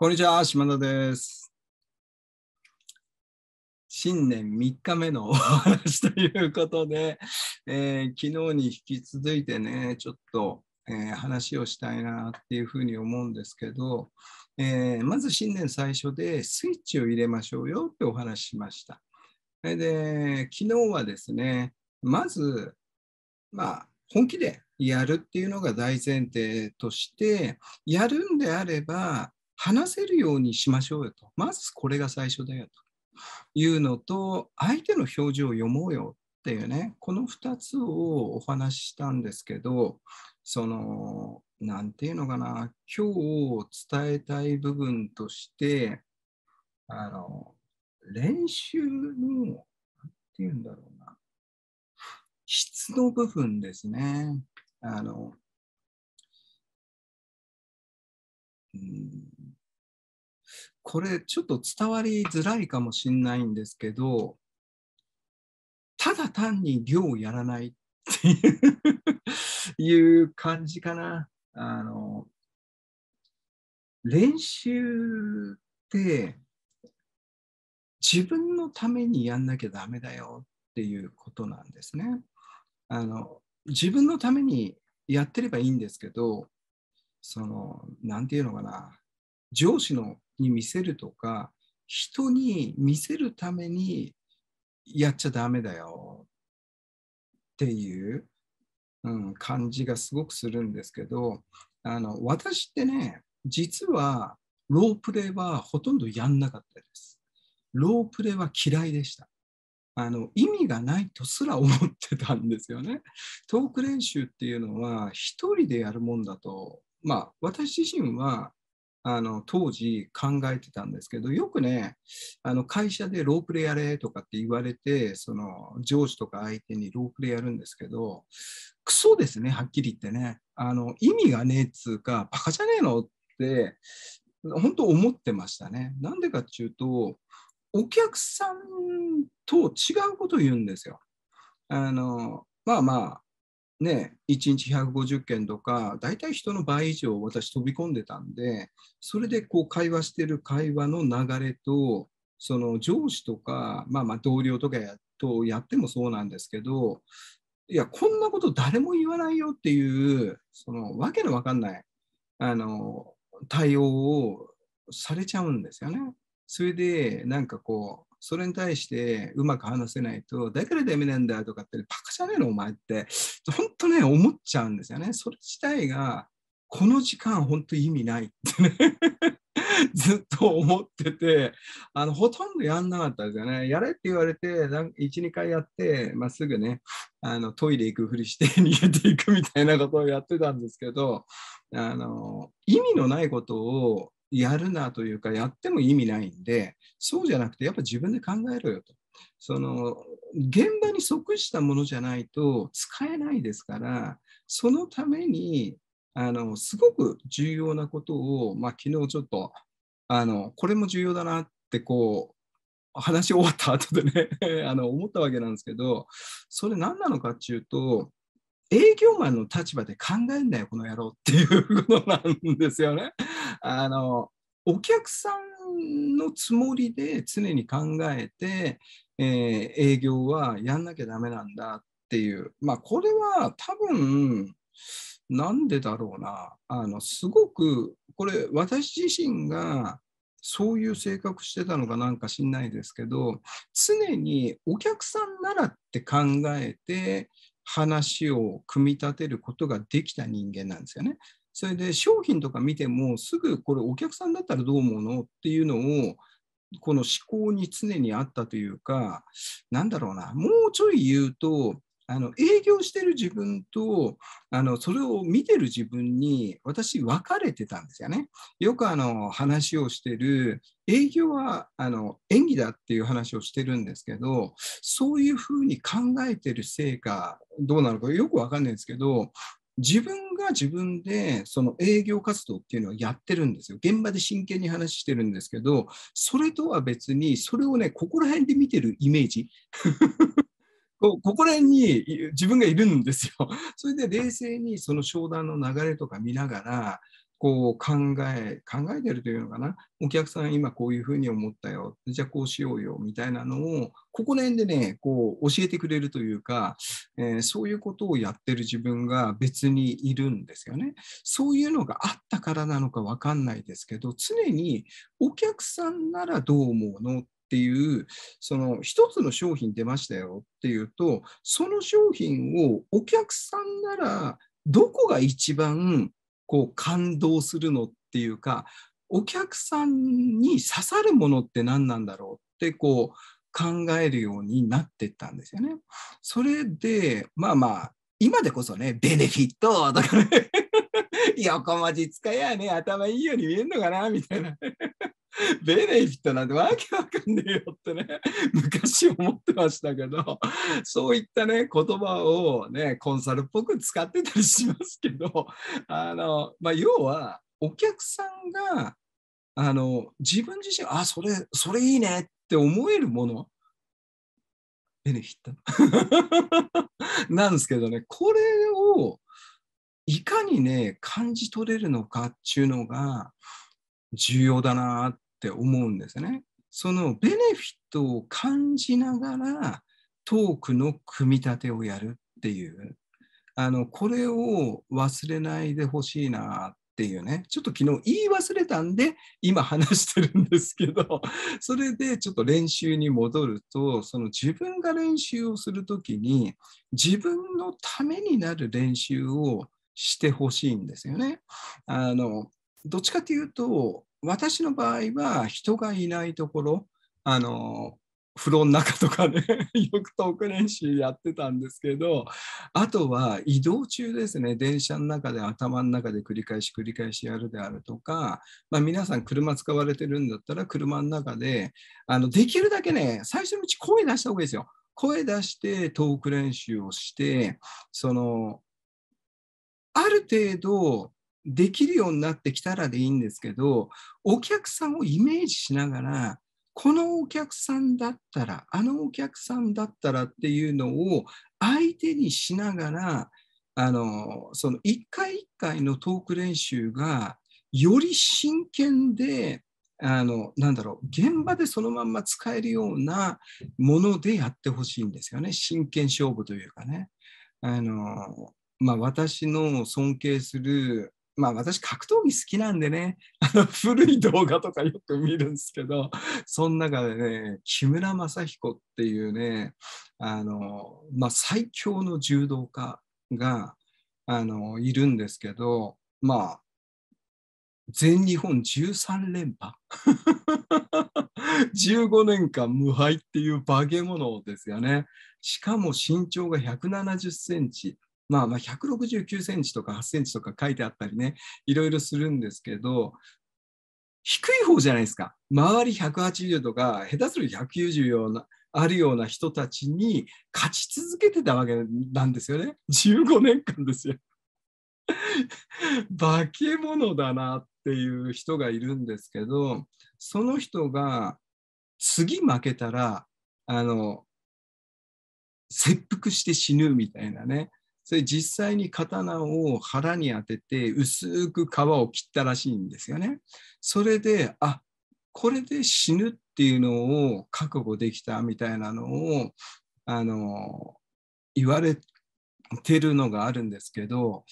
こんにちは、島田です。新年3日目のお話ということで、えー、昨日に引き続いてね、ちょっと、えー、話をしたいなっていうふうに思うんですけど、えー、まず新年最初でスイッチを入れましょうよってお話ししました。で、昨日はですね、まず、まあ、本気でやるっていうのが大前提として、やるんであれば、話せるようにしましょうよと。まずこれが最初だよというのと、相手の表情を読もうよっていうね、この2つをお話ししたんですけど、その、なんていうのかな、今日伝えたい部分として、あの、練習の、なんていうんだろうな、質の部分ですね。あの、うんこれちょっと伝わりづらいかもしんないんですけど、ただ単に量をやらないっていういう感じかな。あの、練習って自分のためにやんなきゃダメだよっていうことなんですね。あの、自分のためにやってればいいんですけど、その、何て言うのかな、上司のに見せるとか人に見せるためにやっちゃダメだよっていう、うん、感じがすごくするんですけどあの私ってね実はロープレはほとんどやんなかったです。ロープレは嫌いでした。あの意味がないとすら思ってたんですよね。トーク練習っていうのは1人でやるもんだと、まあ、私自身はあの当時考えてたんですけどよくねあの会社でロープレやれとかって言われてその上司とか相手にロープレやるんですけどクソですねはっきり言ってねあの意味がねえっつうかバカじゃねえのって本当思ってましたねなんでかってゅうとお客さんと違うこと言うんですよあのまあまあね、1日150件とか、大体人の倍以上私飛び込んでたんで、それでこう会話してる会話の流れと、その上司とか、まあまあ同僚とかやとやってもそうなんですけど、いや、こんなこと誰も言わないよっていう、そのわけのわかんない、あの、対応をされちゃうんですよね。それで、なんかこそれに対してうまく話せないと、だからダメなんだとかって、バカじゃねえのお前って、本当ね、思っちゃうんですよね。それ自体が、この時間、本当意味ないってね ずっと思ってて、あのほとんどやんなかったんですよね。やれって言われて、1、2回やって、まっすぐねあの、トイレ行くふりして 逃げていくみたいなことをやってたんですけど、あの意味のないことをやるなというか、やっても意味ないんで、そうじゃなくて、やっぱ自分で考えろよと。その現場に即したものじゃないと使えないですから、そのためにあのすごく重要なことを、まあ、昨日ちょっとあのこれも重要だなってこう話し終わった後でね あの思ったわけなんですけどそれ何なのかっていうと営業マンの立場で考えんなよ、この野郎っていうことなんですよね。あのお客さんのつもりで常に考えて、えー、営業はやんなきゃダメなんだっていう、まあ、これは多分、なんでだろうな、あのすごくこれ、私自身がそういう性格してたのかなんか知んないですけど、常にお客さんならって考えて、話を組み立てることができた人間なんですよね。それで商品とか見てもすぐこれお客さんだったらどう思うのっていうのをこの思考に常にあったというかなんだろうなもうちょい言うとあの営業してる自分とあのそれを見てる自分に私分かれてたんですよね。よくあの話をしてる営業はあの演技だっていう話をしてるんですけどそういうふうに考えてるせいかどうなのかよく分かんないんですけど自分が自分でその営業活動っていうのをやってるんですよ。現場で真剣に話してるんですけど、それとは別に、それをね、ここら辺で見てるイメージここら辺に自分がいるんですよ。それで冷静にその商談の流れとか見ながら、こう考え、考えてるというのかな。お客さん今こういうふうに思ったよ。じゃあこうしようよ。みたいなのを、ここら辺でね、こう教えてくれるというか、えー、そういうことをやってる自分が別にいるんですよね。そういうのがあったからなのかわかんないですけど、常にお客さんならどう思うのっていう、その一つの商品出ましたよっていうと、その商品をお客さんならどこが一番こう感動するのっていうか、お客さんに刺さるものって何なんだろうってこう考えるようになってったんですよね。それで、まあまあ、今でこそね、ベネフィットとかね、横文字使やね、頭いいように見えるのかな、みたいな ベネフィットなんてわけわかんねえよってね、昔思ってましたけど、そういったね、言葉をね、コンサルっぽく使ってたりしますけど、あの、まあ、要は、お客さんが、あの、自分自身、あ、それ、それいいねって思えるもの、ベネフィット なんですけどね、これを、いかにね、感じ取れるのかっていうのが、重要だなっって思うんですね。そのベネフィットを感じながらトークの組み立てをやるっていうあのこれを忘れないでほしいなっていうねちょっと昨日言い忘れたんで今話してるんですけどそれでちょっと練習に戻るとその自分が練習をする時に自分のためになる練習をしてほしいんですよね。あのどっちかというと私の場合は人がいないところあの風呂の中とかで、ね、よくトーク練習やってたんですけどあとは移動中ですね電車の中で頭の中で繰り返し繰り返しやるであるとか、まあ、皆さん車使われてるんだったら車の中であのできるだけね最初のうち声出した方がいいですよ声出してトーク練習をしてそのある程度できるようになってきたらでいいんですけど、お客さんをイメージしながら、このお客さんだったら、あのお客さんだったらっていうのを相手にしながら、あのその1回1回のトーク練習がより真剣であのなんだろう現場でそのまんま使えるようなものでやってほしいんですよね真剣勝負というかね。あのまあ、私の尊敬するまあ私格闘技好きなんでね、あの古い動画とかよく見るんですけど、その中でね、木村正彦っていうね、あの、まあ最強の柔道家が、あの、いるんですけど、まあ、全日本13連覇15 年間無敗っていう化け物ですよね。しかも身長が170センチ。まあ、まあ169センチとか8センチとか書いてあったりねいろいろするんですけど低い方じゃないですか周り180とか下手すると190ようなあるような人たちに勝ち続けてたわけなんですよね15年間ですよ 化け物だなっていう人がいるんですけどその人が次負けたらあの切腹して死ぬみたいなねそれ実際に刀を腹に当てて薄く皮を切ったらしいんですよね。それで、あこれで死ぬっていうのを覚悟できたみたいなのをあの言われてるのがあるんですけど、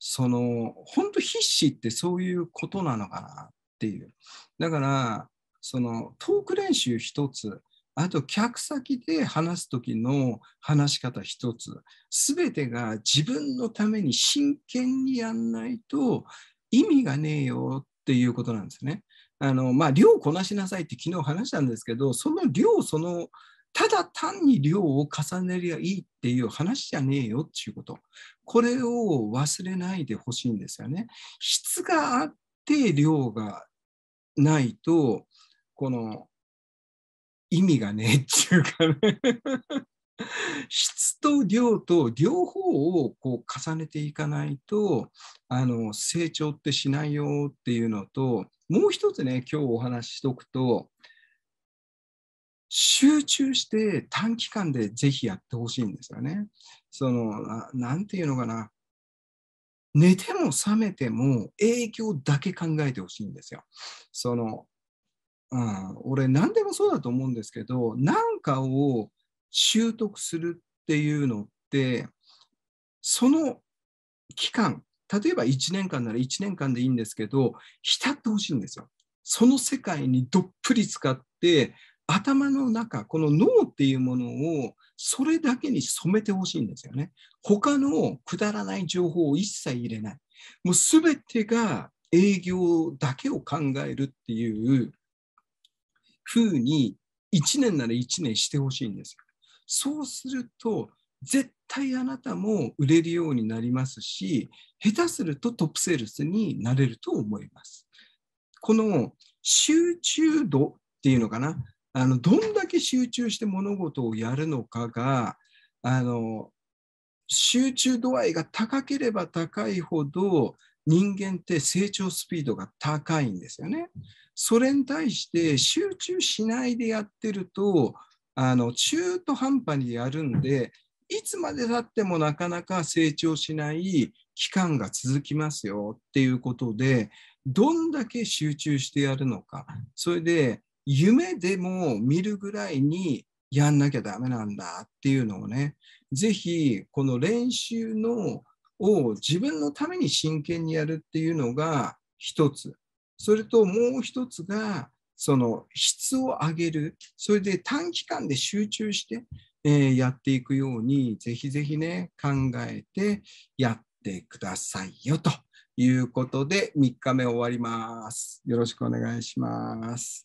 その本当必死ってそういうことなのかなっていう。だからそのトーク練習一つあと客先で話す時の話し方一つ全てが自分のために真剣にやんないと意味がねえよっていうことなんですね。あのまあ、量をこなしなさいって昨日話したんですけどその量そのただ単に量を重ねりゃいいっていう話じゃねえよっていうことこれを忘れないでほしいんですよね。質があって量がないとこの意味がねえっちうかね質と量と両方をこう重ねていかないとあの成長ってしないよっていうのともう一つね今日お話ししとくと集中して短期間でぜひやってほしいんですよね。その何て言うのかな寝ても覚めても影響だけ考えてほしいんですよ。そのうん、俺何でもそうだと思うんですけど何かを習得するっていうのってその期間例えば1年間なら1年間でいいんですけど浸ってほしいんですよ。その世界にどっぷり使って頭の中この脳っていうものをそれだけに染めてほしいんですよね。他のくだらない情報を一切入れない。もう全てが営業だけを考えるっていうふうに1年なら1年してほしいんですよ。そうすると、絶対あなたも売れるようになりますし、下手するとトップセールスになれると思います。この集中度っていうのかな、あのどんだけ集中して物事をやるのかが、あの集中度合いが高ければ高いほど人間って成長スピードが高いんですよね。それに対して集中しないでやってるとあの中途半端にやるんでいつまでたってもなかなか成長しない期間が続きますよっていうことでどんだけ集中してやるのかそれで夢でも見るぐらいにやんなきゃダメなんだっていうのをね是非この練習のを自分のために真剣にやるっていうのが一つ。それともう一つが、その質を上げる。それで短期間で集中して、えー、やっていくように、ぜひぜひね、考えてやってくださいよということで、3日目終わります。よろしくお願いします。